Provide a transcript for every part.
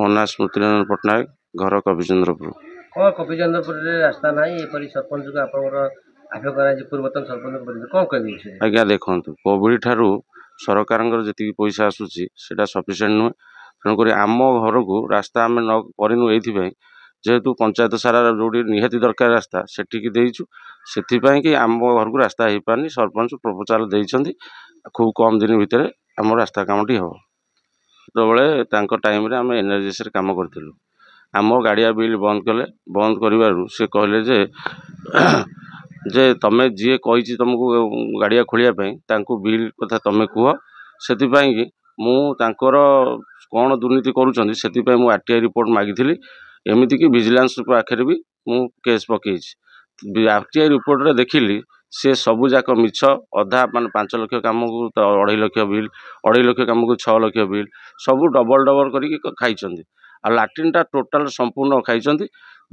ମୋ ନାଁ ସ୍ମୃତିରଞ୍ଜନ ପଟ୍ଟନାୟକ ଘର କବିଚନ୍ଦ୍ରପୁର କ'ଣ କବିଚନ୍ଦ୍ରପୁରରେ ରାସ୍ତା ନାହିଁ ଏପରି ସରପଞ୍ଚକୁ ଆପଣଙ୍କର ପୂର୍ବତନ ସରପଞ୍ଚ କ'ଣ କହିବେ ଆଜ୍ଞା ଦେଖନ୍ତୁ କୋଭିଡ଼ ଠାରୁ ସରକାରଙ୍କର ଯେତିକି ପଇସା ଆସୁଛି ସେଇଟା ସଫିସିଏଣ୍ଟ ନୁହେଁ ତେଣୁକରି ଆମ ଘରକୁ ରାସ୍ତା ଆମେ ନ କରିନୁ ଏଇଥିପାଇଁ ଯେହେତୁ ପଞ୍ଚାୟତ ସାରା ଯେଉଁଠି ନିହାତି ଦରକାର ରାସ୍ତା ସେଠିକି ଦେଇଛୁ ସେଥିପାଇଁ କି ଆମ ଘରକୁ ରାସ୍ତା ହେଇପାରୁନି ସରପଞ୍ଚ ପ୍ରପୋଜାଲ୍ ଦେଇଛନ୍ତି ଖୁବ୍ କମ୍ ଦିନ ଭିତରେ ଆମ ରାସ୍ତା କାମଟି ହେବ ସେତେବେଳେ ତାଙ୍କ ଟାଇମ୍ରେ ଆମେ ଏନ୍ଆର୍ଜିଏସ୍ରେ କାମ କରିଥିଲୁ ଆମ ଗାଡ଼ିଆ ବିଲ୍ ବନ୍ଦ କଲେ ବନ୍ଦ କରିବାରୁ ସେ କହିଲେ ଯେ ଯେ ତମେ ଯିଏ କହିଛି ତମକୁ ଗାଡ଼ିଆ ଖୋଳିବା ପାଇଁ ତାଙ୍କୁ ବିଲ୍ କଥା ତମେ କୁହ ସେଥିପାଇଁକି ମୁଁ ତାଙ୍କର କ'ଣ ଦୁର୍ନୀତି କରୁଛନ୍ତି ସେଥିପାଇଁ ମୁଁ ଆର୍ ଟି ଆଇ ରିପୋର୍ଟ ମାଗିଥିଲି ଏମିତିକି ଭିଜିଲାନ୍ସ ପାଖରେ ବି ମୁଁ କେସ୍ ପକାଇଛି ଆର୍ ଟି ଆଇ ରିପୋର୍ଟରେ ଦେଖିଲି ସେ ସବୁଯାକ ମିଛ ଅଧା ମାନେ ପାଞ୍ଚ ଲକ୍ଷ କାମକୁ ତ ଅଢ଼େଇ ଲକ୍ଷ ବିଲ୍ ଅଢ଼େଇ ଲକ୍ଷ କାମକୁ ଛଅ ଲକ୍ଷ ବିଲ୍ ସବୁ ଡବଲ୍ ଡବଲ୍ କରିକି ଖାଇଛନ୍ତି ଆଉ ଲାଟ୍ରିନ୍ଟା ଟୋଟାଲ୍ ସମ୍ପୂର୍ଣ୍ଣ ଖାଇଛନ୍ତି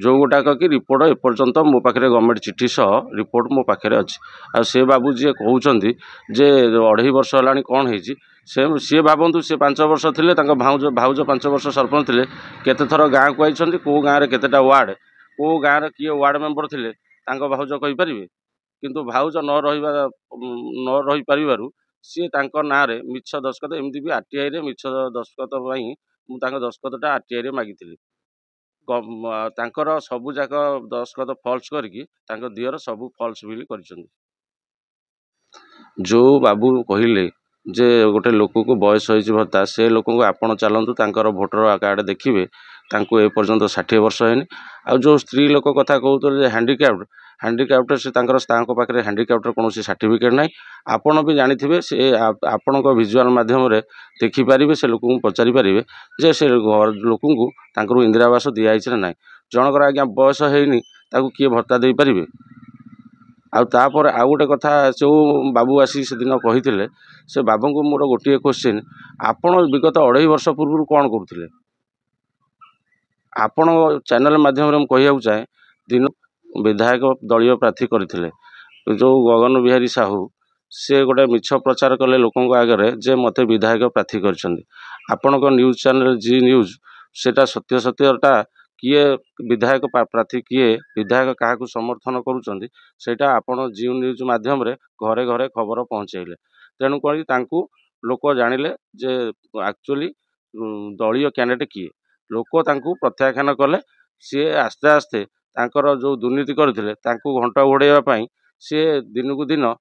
ଯେଉଁ ଗୋଟାକ କି ରିପୋର୍ଟ ଏପର୍ଯ୍ୟନ୍ତ ମୋ ପାଖରେ ଗଭର୍ଣ୍ଣମେଣ୍ଟ ଚିଠି ସହ ରିପୋର୍ଟ ମୋ ପାଖରେ ଅଛି ଆଉ ସେ ବାବୁ ଯିଏ କହୁଛନ୍ତି ଯେ ଅଢ଼େଇ ବର୍ଷ ହେଲାଣି କ'ଣ ହେଇଛି ସେ ସିଏ ଭାବନ୍ତୁ ସେ ପାଞ୍ଚ ବର୍ଷ ଥିଲେ ତାଙ୍କ ଭାଉଜ ଭାଉଜ ପାଞ୍ଚ ବର୍ଷ ସରପଞ୍ଚ ଥିଲେ କେତେଥର ଗାଁକୁ ଆଇଛନ୍ତି କେଉଁ ଗାଁରେ କେତେଟା ୱାର୍ଡ଼ କେଉଁ ଗାଁରେ କିଏ ୱାର୍ଡ଼ ମେମ୍ବର ଥିଲେ ତାଙ୍କ ଭାଉଜ କହିପାରିବେ କିନ୍ତୁ ଭାଉଜ ନ ରହିବା ନ ରହିପାରିବାରୁ ସିଏ ତାଙ୍କ ନାଁରେ ମିଛ ଦସ୍ତଖତ ଏମିତି ବି ଆରଟିଆଇରେ ମିଛ ଦସ୍ତଖତ ପାଇଁ ମୁଁ ତାଙ୍କ ଦସ୍ତଖତଟା ଆରଟିଆଇରେ ମାଗିଥିଲି ତାଙ୍କର ସବୁଯାକ ଦସ୍ତଖତ ଫଲ୍ସ କରିକି ତାଙ୍କ ଦିଅର ସବୁ ଫଲ୍ସ ବିଲ୍ କରିଛନ୍ତି ଯେଉଁ ବାବୁ କହିଲେ ଯେ ଗୋଟେ ଲୋକକୁ ବୟସ ହେଇଛି ଭତ୍ତା ସେ ଲୋକଙ୍କୁ ଆପଣ ଚାଲନ୍ତୁ ତାଙ୍କର ଭୋଟର କାର୍ଡ଼ ଦେଖିବେ ତାଙ୍କୁ ଏପର୍ଯ୍ୟନ୍ତ ଷାଠିଏ ବର୍ଷ ହେଇନି ଆଉ ଯେଉଁ ସ୍ତ୍ରୀ ଲୋକ କଥା କହୁଥିଲେ ଯେ ହ୍ୟାଣ୍ଡିକ୍ୟାପ୍ଟ ହ୍ୟାଣ୍ଡିକ୍ୟାପ୍ଟ ସେ ତାଙ୍କର ତାଙ୍କ ପାଖରେ ହ୍ୟାଣ୍ଡିକ୍ୟାପ୍ଟର କୌଣସି ସାର୍ଟିଫିକେଟ୍ ନାହିଁ ଆପଣ ବି ଜାଣିଥିବେ ସେ ଆପଣଙ୍କ ଭିଜୁଆଲ୍ ମାଧ୍ୟମରେ ଦେଖିପାରିବେ ସେ ଲୋକଙ୍କୁ ପଚାରିପାରିବେ ଯେ ସେ ଲୋକଙ୍କୁ ତାଙ୍କର ଇନ୍ଦିରା ଆବାସ ଦିଆହେଇଛି ନା ନାହିଁ ଜଣଙ୍କର ଆଜ୍ଞା ବୟସ ହେଇନି ତାକୁ କିଏ ଭତ୍ତା ଦେଇପାରିବେ ଆଉ ତାପରେ ଆଉ ଗୋଟେ କଥା ଯେଉଁ ବାବୁ ଆସି ସେଦିନ କହିଥିଲେ ସେ ବାବୁଙ୍କୁ ମୋର ଗୋଟିଏ କୋଶ୍ଚିନ୍ ଆପଣ ବିଗତ ଅଢ଼େଇ ବର୍ଷ ପୂର୍ବରୁ କ'ଣ କରୁଥିଲେ ଆପଣଙ୍କ ଚ୍ୟାନେଲ୍ ମାଧ୍ୟମରେ ମୁଁ କହିବାକୁ ଚାହେଁ ଦିନ ବିଧାୟକ ଦଳୀୟ ପ୍ରାର୍ଥୀ କରିଥିଲେ ଯେଉଁ ଗଗନ ବିହାରୀ ସାହୁ ସେ ଗୋଟେ ମିଛ ପ୍ରଚାର କଲେ ଲୋକଙ୍କ ଆଗରେ ଯେ ମୋତେ ବିଧାୟକ ପ୍ରାର୍ଥୀ କରିଛନ୍ତି ଆପଣଙ୍କ ନ୍ୟୁଜ୍ ଚ୍ୟାନେଲ୍ ଜି ନ୍ୟୁଜ୍ ସେଇଟା ସତ୍ୟ ସତ୍ୟଟା କିଏ ବିଧାୟକ ପ୍ରାର୍ଥୀ କିଏ ବିଧାୟକ କାହାକୁ ସମର୍ଥନ କରୁଛନ୍ତି ସେଇଟା ଆପଣ ଜି ନ୍ୟୁଜ୍ ମାଧ୍ୟମରେ ଘରେ ଘରେ ଖବର ପହଞ୍ଚାଇଲେ ତେଣୁ କରି ତାଙ୍କୁ ଲୋକ ଜାଣିଲେ ଯେ ଆକ୍ଚୁଆଲି ଦଳୀୟ କ୍ୟାଣ୍ଡିଡ଼େଟ୍ କିଏ ଲୋକ ତାଙ୍କୁ ପ୍ରତ୍ୟାଖ୍ୟାନ କଲେ ସିଏ ଆସ୍ତେ ଆସ୍ତେ ତାଙ୍କର ଯେଉଁ ଦୁର୍ନୀତି କରିଥିଲେ ତାଙ୍କୁ ଘଣ୍ଟ ଘୋଡ଼େଇବା ପାଇଁ ସିଏ ଦିନକୁ ଦିନ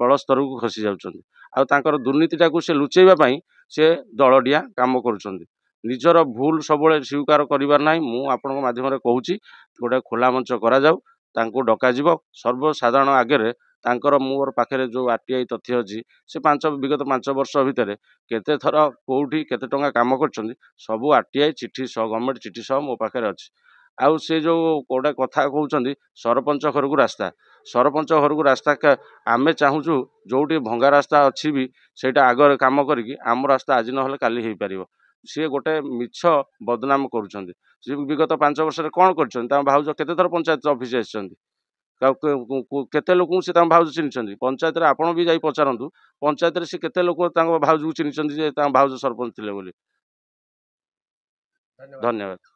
ତଳ ସ୍ତରକୁ ଖସି ଯାଉଛନ୍ତି ଆଉ ତାଙ୍କର ଦୁର୍ନୀତିଟାକୁ ସେ ଲୁଚେଇବା ପାଇଁ ସେ ଦଳଡ଼ିଆ କାମ କରୁଛନ୍ତି ନିଜର ଭୁଲ ସବୁବେଳେ ସ୍ୱୀକାର କରିବାର ନାହିଁ ମୁଁ ଆପଣଙ୍କ ମାଧ୍ୟମରେ କହୁଛି ଗୋଟେ ଖୋଲା ମଞ୍ଚ କରାଯାଉ ତାଙ୍କୁ ଡକାଯିବ ସର୍ବସାଧାରଣ ଆଗରେ ତାଙ୍କର ମୋର ପାଖରେ ଯେଉଁ ଆର୍ ଟି ଆଇ ତଥ୍ୟ ଅଛି ସେ ପାଞ୍ଚ ବିଗତ ପାଞ୍ଚ ବର୍ଷ ଭିତରେ କେତେ ଥର କେଉଁଠି କେତେ ଟଙ୍କା କାମ କରିଛନ୍ତି ସବୁ ଆର୍ ଟି ଆଇ ଚିଠି ସହ ଗଭର୍ଣ୍ଣମେଣ୍ଟ ଚିଠି ସହ ମୋ ପାଖରେ ଅଛି ଆଉ ସେ ଯେଉଁ ଗୋଟେ କଥା କହୁଛନ୍ତି ସରପଞ୍ଚ ଘରକୁ ରାସ୍ତା ସରପଞ୍ଚ ଘରକୁ ରାସ୍ତା ଆମେ ଚାହୁଁଛୁ ଯେଉଁଠି ଭଙ୍ଗା ରାସ୍ତା ଅଛି ବି ସେଇଟା ଆଗରେ କାମ କରିକି ଆମ ରାସ୍ତା ଆଜି ନହେଲେ କାଲି ହେଇପାରିବ ସିଏ ଗୋଟେ ମିଛ ବଦନାମ କରୁଛନ୍ତି ସିଏ ବିଗତ ପାଞ୍ଚ ବର୍ଷରେ କ'ଣ କରିଛନ୍ତି ତାଙ୍କ ଭାଉଜ କେତେ ଥର ପଞ୍ଚାୟତ ଅଫିସ୍ ଆସିଛନ୍ତି କେତେ ଲୋକଙ୍କୁ ସେ ତାଙ୍କ ଭାଉଜ ଚିହ୍ନିଛନ୍ତି ପଞ୍ଚାୟତରେ ଆପଣ ବି ଯାଇ ପଚାରନ୍ତୁ ପଞ୍ଚାୟତରେ ସେ କେତେ ଲୋକ ତାଙ୍କ ଭାଉଜକୁ ଚିହ୍ନିଛନ୍ତି ଯେ ତାଙ୍କ ଭାଉଜ ସରପଞ୍ଚ ଥିଲେ ବୋଲି ଧନ୍ୟବାଦ